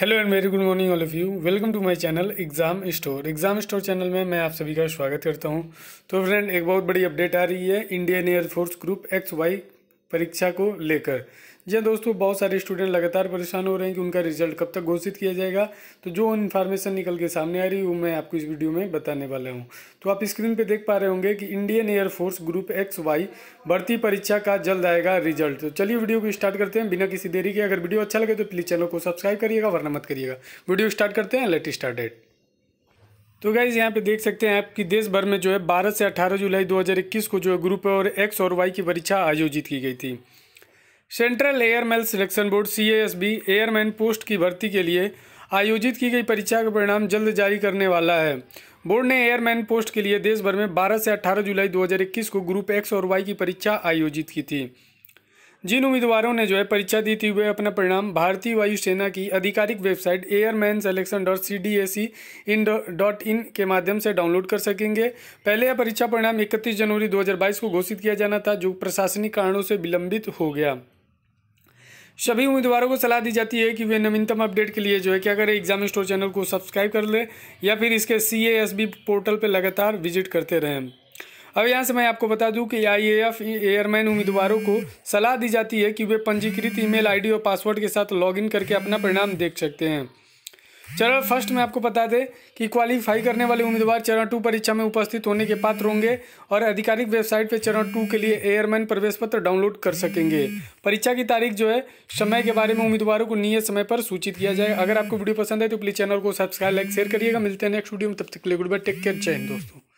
hello and very good morning all of you welcome to my channel exam store exam store channel में मैं आप सभी का स्वागत करता हूं तो फ्रेंड एक बहुत बड़ी अपडेट आ रही है Indian air force group X Y परीक्षा को लेकर जी हाँ दोस्तों बहुत सारे स्टूडेंट लगातार परेशान हो रहे हैं कि उनका रिजल्ट कब तक घोषित किया जाएगा तो जो इन्फॉर्मेशन निकल के सामने आ रही है वो मैं आपको इस वीडियो में बताने वाला हूँ तो आप स्क्रीन पे देख पा रहे होंगे कि Indian air force group X Y भर्ती परीक्षा का जल्द आएगा रिजल्ट तो चलिए वीडियो को स्टार्ट करते हैं बिना किसी देरी के अगर वीडियो अच्छा लगे तो प्लीज़ चैनल को सब्सक्राइब करिएगा वरना मत करिएगा वीडियो स्टार्ट करते हैं लेट स्टार्ट तो गाइज़ यहाँ पे देख सकते हैं आप कि देश भर में जो है 12 से 18 जुलाई 2021 को जो है ग्रुप और एक्स और वाई की परीक्षा आयोजित की गई थी central airmail selection board C S B airman post की भर्ती के लिए आयोजित की गई परीक्षा का परिणाम जल्द जारी करने वाला है बोर्ड ने एयरमैन पोस्ट के लिए देश भर में 12 से 18 जुलाई 2021 को ग्रुप एक्स और वाई की परीक्षा आयोजित की थी जिन उम्मीदवारों ने जो है परीक्षा दी थी वे अपना परिणाम भारतीय वायुसेना की आधिकारिक website airman selection dot C D S E in dot in के माध्यम से डाउनलोड कर सकेंगे पहले यह परीक्षा परिणाम 31 जनवरी 2022 को घोषित किया जाना था जो प्रशासनिक कारणों से विलंबित हो गया सभी उम्मीदवारों को सलाह दी जाती है कि वे नवीनतम अपडेट के लिए जो है क्या करें एग्जाम स्टोर चैनल को सब्सक्राइब कर लें या फिर इसके सी पोर्टल पर लगातार विजिट करते रहें अब यहाँ से मैं आपको बता दूं कि आईएएफ एयरमैन e- उम्मीदवारों को सलाह दी जाती है कि वे पंजीकृत ईमेल आईडी और पासवर्ड के साथ लॉगिन करके अपना परिणाम देख सकते हैं चरण फर्स्ट में आपको बता दें कि क्वालिफाई करने वाले उम्मीदवार चरण टू परीक्षा में उपस्थित होने के पात्र होंगे और आधिकारिक वेबसाइट पर चरण टू के लिए एयरमैन प्रवेश पत्र डाउनलोड कर सकेंगे परीक्षा की तारीख जो है समय के बारे में उम्मीदवारों को नियत समय पर सूचित किया जाए अगर आपको वीडियो पसंद है तो प्लीज़ चैनल को सब्सक्राइब लाइक शेयर करिएगा मिलते हैं नेक्स्ट वीडियो में तब तक के लिए गुड बाय टेक केयर जय हिंद दोस्तों